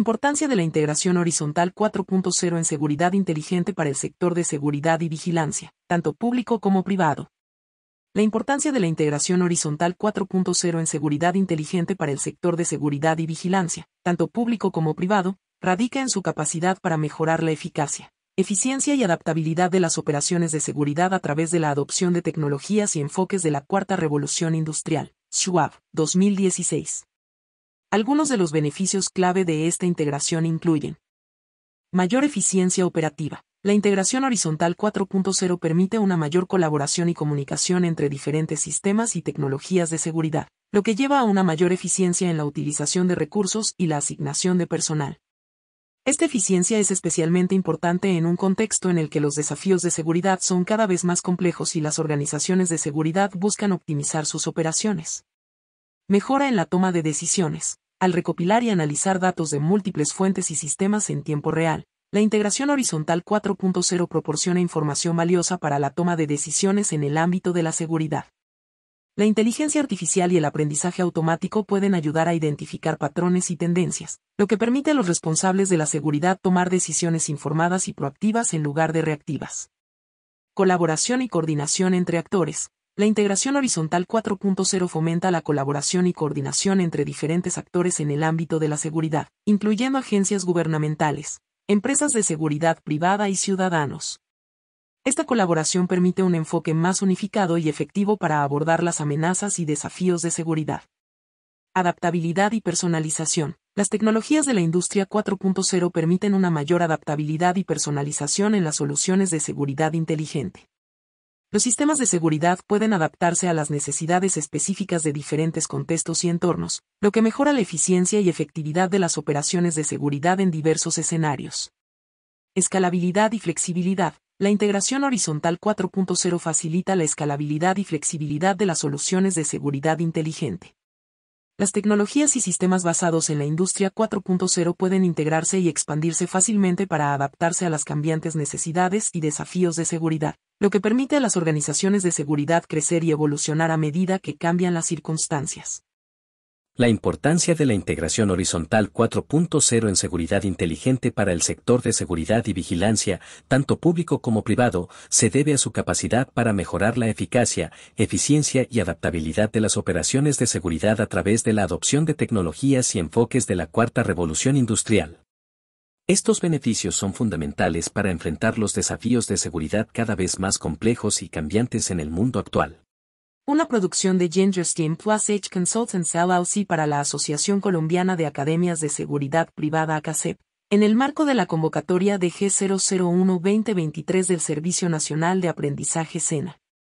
Importancia de la integración horizontal 4.0 en seguridad inteligente para el sector de seguridad y vigilancia, tanto público como privado. La importancia de la integración horizontal 4.0 en seguridad inteligente para el sector de seguridad y vigilancia, tanto público como privado, radica en su capacidad para mejorar la eficacia, eficiencia y adaptabilidad de las operaciones de seguridad a través de la adopción de tecnologías y enfoques de la Cuarta Revolución Industrial, Schwab, 2016. Algunos de los beneficios clave de esta integración incluyen mayor eficiencia operativa. La integración horizontal 4.0 permite una mayor colaboración y comunicación entre diferentes sistemas y tecnologías de seguridad, lo que lleva a una mayor eficiencia en la utilización de recursos y la asignación de personal. Esta eficiencia es especialmente importante en un contexto en el que los desafíos de seguridad son cada vez más complejos y las organizaciones de seguridad buscan optimizar sus operaciones. Mejora en la toma de decisiones. Al recopilar y analizar datos de múltiples fuentes y sistemas en tiempo real, la integración horizontal 4.0 proporciona información valiosa para la toma de decisiones en el ámbito de la seguridad. La inteligencia artificial y el aprendizaje automático pueden ayudar a identificar patrones y tendencias, lo que permite a los responsables de la seguridad tomar decisiones informadas y proactivas en lugar de reactivas. Colaboración y coordinación entre actores. La integración horizontal 4.0 fomenta la colaboración y coordinación entre diferentes actores en el ámbito de la seguridad, incluyendo agencias gubernamentales, empresas de seguridad privada y ciudadanos. Esta colaboración permite un enfoque más unificado y efectivo para abordar las amenazas y desafíos de seguridad. Adaptabilidad y personalización. Las tecnologías de la industria 4.0 permiten una mayor adaptabilidad y personalización en las soluciones de seguridad inteligente. Los sistemas de seguridad pueden adaptarse a las necesidades específicas de diferentes contextos y entornos, lo que mejora la eficiencia y efectividad de las operaciones de seguridad en diversos escenarios. Escalabilidad y flexibilidad. La integración horizontal 4.0 facilita la escalabilidad y flexibilidad de las soluciones de seguridad inteligente. Las tecnologías y sistemas basados en la industria 4.0 pueden integrarse y expandirse fácilmente para adaptarse a las cambiantes necesidades y desafíos de seguridad, lo que permite a las organizaciones de seguridad crecer y evolucionar a medida que cambian las circunstancias. La importancia de la integración horizontal 4.0 en seguridad inteligente para el sector de seguridad y vigilancia, tanto público como privado, se debe a su capacidad para mejorar la eficacia, eficiencia y adaptabilidad de las operaciones de seguridad a través de la adopción de tecnologías y enfoques de la cuarta revolución industrial. Estos beneficios son fundamentales para enfrentar los desafíos de seguridad cada vez más complejos y cambiantes en el mundo actual una producción de Steam Plus H Consultants LLC para la Asociación Colombiana de Academias de Seguridad Privada ACACEP. en el marco de la convocatoria de G001-2023 del Servicio Nacional de Aprendizaje SENA.